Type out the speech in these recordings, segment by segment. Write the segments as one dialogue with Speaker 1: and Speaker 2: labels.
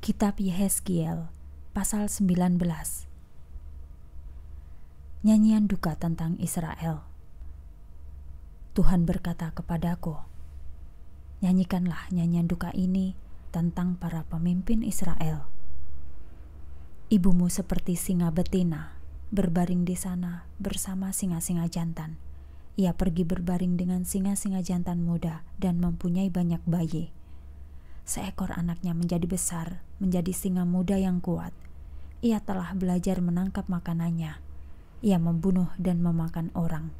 Speaker 1: Kitab Yehezkiel pasal 19 Nyanyian duka tentang Israel Tuhan berkata kepadaku Nyanyikanlah nyanyian duka ini tentang para pemimpin Israel Ibumu seperti singa betina berbaring di sana bersama singa-singa jantan ia pergi berbaring dengan singa-singa jantan muda dan mempunyai banyak bayi seekor anaknya menjadi besar, menjadi singa muda yang kuat. Ia telah belajar menangkap makanannya. Ia membunuh dan memakan orang.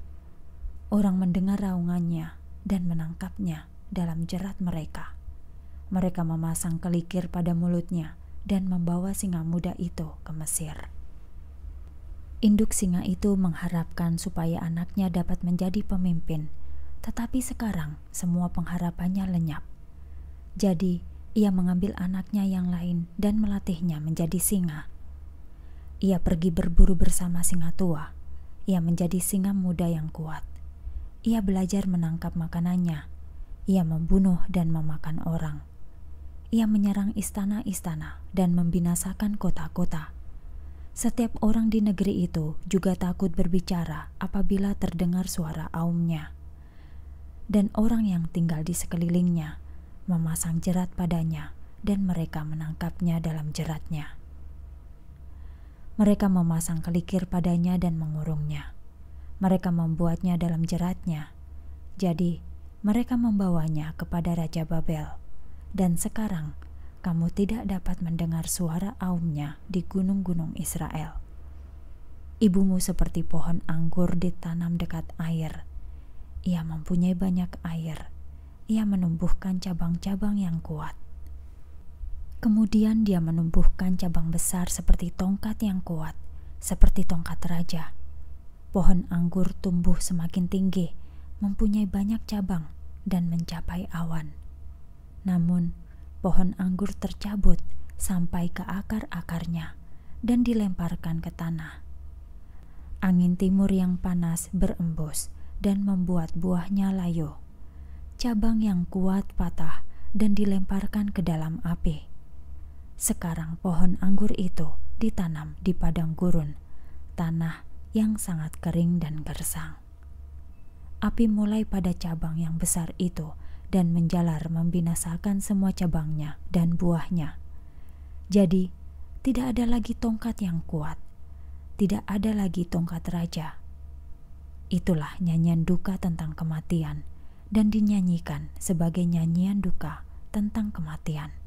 Speaker 1: Orang mendengar raungannya dan menangkapnya dalam jerat mereka. Mereka memasang kelikir pada mulutnya dan membawa singa muda itu ke Mesir. Induk singa itu mengharapkan supaya anaknya dapat menjadi pemimpin, tetapi sekarang semua pengharapannya lenyap. Jadi, ia mengambil anaknya yang lain dan melatihnya menjadi singa. Ia pergi berburu bersama singa tua. Ia menjadi singa muda yang kuat. Ia belajar menangkap makanannya. Ia membunuh dan memakan orang. Ia menyerang istana-istana dan membinasakan kota-kota. Setiap orang di negeri itu juga takut berbicara apabila terdengar suara aumnya. Dan orang yang tinggal di sekelilingnya memasang jerat padanya, dan mereka menangkapnya dalam jeratnya. Mereka memasang kelikir padanya dan mengurungnya. Mereka membuatnya dalam jeratnya. Jadi, mereka membawanya kepada Raja Babel. Dan sekarang, kamu tidak dapat mendengar suara aumnya di gunung-gunung Israel. Ibumu seperti pohon anggur ditanam dekat air. Ia mempunyai banyak air ia menumbuhkan cabang-cabang yang kuat. Kemudian dia menumbuhkan cabang besar seperti tongkat yang kuat, seperti tongkat raja. Pohon anggur tumbuh semakin tinggi, mempunyai banyak cabang, dan mencapai awan. Namun, pohon anggur tercabut sampai ke akar-akarnya dan dilemparkan ke tanah. Angin timur yang panas berembus dan membuat buahnya layu cabang yang kuat patah dan dilemparkan ke dalam api. Sekarang pohon anggur itu ditanam di padang gurun, tanah yang sangat kering dan gersang. Api mulai pada cabang yang besar itu dan menjalar membinasakan semua cabangnya dan buahnya. Jadi, tidak ada lagi tongkat yang kuat. Tidak ada lagi tongkat raja. Itulah nyanyian duka tentang kematian dan dinyanyikan sebagai nyanyian duka tentang kematian.